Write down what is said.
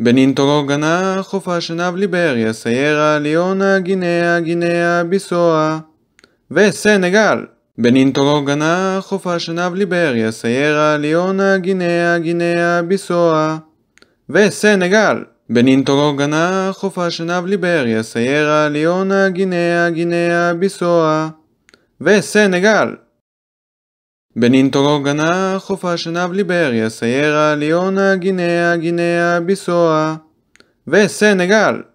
בנינטורו גנה חופה שנב ליבריה, סיירה, ליונה, גינאה, גינאה, ביסואה וסנגל. בנינטורו גנה חופה שנב ליבריה, סיירה, ליונה, גינאה, גינאה, ביסואה וסנגל. בנינטורו גנה חופה שנב ליבריה, סיירה, ליונה, גינאה, גינאה, ביסואה וסנגל. בנינטורו גנה חופה שנב ליבריה, סיירה, ליונה, גינאה, גינאה, ביסואה וסנגל.